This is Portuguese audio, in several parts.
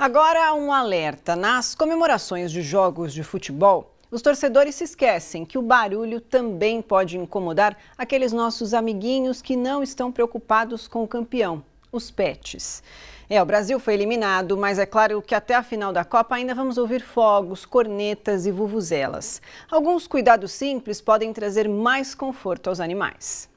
Agora, um alerta: nas comemorações de jogos de futebol, os torcedores se esquecem que o barulho também pode incomodar aqueles nossos amiguinhos que não estão preocupados com o campeão, os pets. É, o Brasil foi eliminado, mas é claro que até a final da Copa ainda vamos ouvir fogos, cornetas e vuvuzelas. Alguns cuidados simples podem trazer mais conforto aos animais.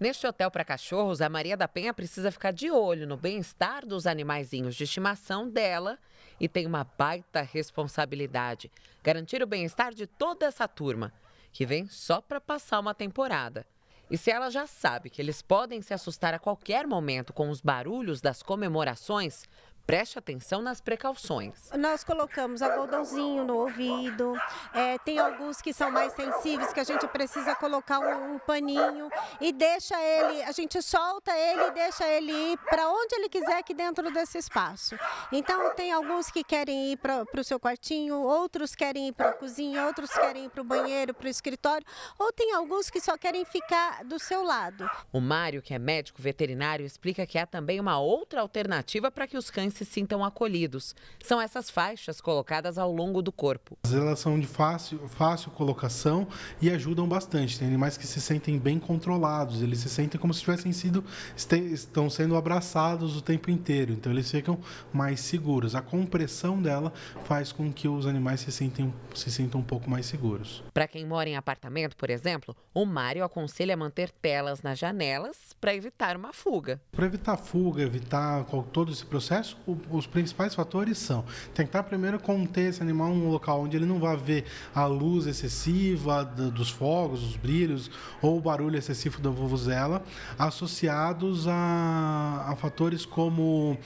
Neste hotel para cachorros, a Maria da Penha precisa ficar de olho no bem-estar dos animaizinhos de estimação dela e tem uma baita responsabilidade: garantir o bem-estar de toda essa turma, que vem só para passar uma temporada. E se ela já sabe que eles podem se assustar a qualquer momento com os barulhos das comemorações, preste atenção nas precauções. Nós colocamos algodãozinho no ouvido, é, tem alguns que são mais sensíveis que a gente precisa colocar um, um paninho e deixa ele, a gente solta ele e deixa ele ir para onde ele quiser aqui dentro desse espaço. Então tem alguns que querem ir para o seu quartinho, outros querem ir para a cozinha, outros querem ir para o banheiro, para o escritório, ou tem alguns que só querem ficar do seu lado. O Mário, que é médico veterinário, explica que há também uma outra alternativa para que os cães se sintam acolhidos. São essas faixas colocadas ao longo do corpo. Elas são de fácil, fácil colocação e ajudam bastante. Tem animais que se sentem bem controlados, eles se sentem como se tivessem sido, estão sendo abraçados o tempo inteiro, então eles ficam mais seguros. A compressão dela faz com que os animais se, sentem, se sintam um pouco mais seguros. Para quem mora em apartamento, por exemplo, o Mário aconselha manter telas nas janelas para evitar uma fuga. Para evitar fuga, evitar todo esse processo, os principais fatores são tentar primeiro conter esse animal num local onde ele não vai ver a luz excessiva dos fogos, dos brilhos ou o barulho excessivo da vuvuzela, associados a, a fatores como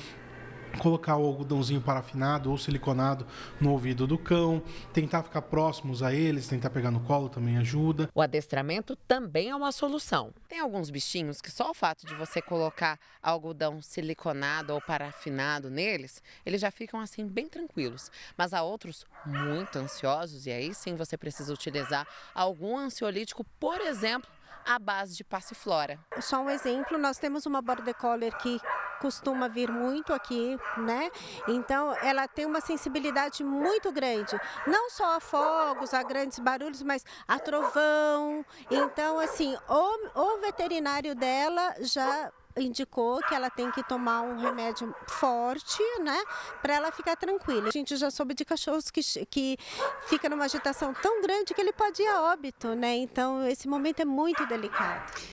colocar o algodãozinho parafinado ou siliconado no ouvido do cão, tentar ficar próximos a eles, tentar pegar no colo também ajuda. O adestramento também é uma solução. Tem alguns bichinhos que só o fato de você colocar algodão siliconado ou parafinado neles, eles já ficam assim bem tranquilos. Mas há outros muito ansiosos e aí sim você precisa utilizar algum ansiolítico, por exemplo, à base de passiflora. Só um exemplo, nós temos uma border collie que costuma vir muito aqui, né? Então ela tem uma sensibilidade muito grande, não só a fogos, a grandes barulhos, mas a trovão. Então, assim, o, o veterinário dela já indicou que ela tem que tomar um remédio forte, né, para ela ficar tranquila. A gente já soube de cachorros que, que fica numa agitação tão grande que ele pode ir a óbito, né? Então esse momento é muito delicado.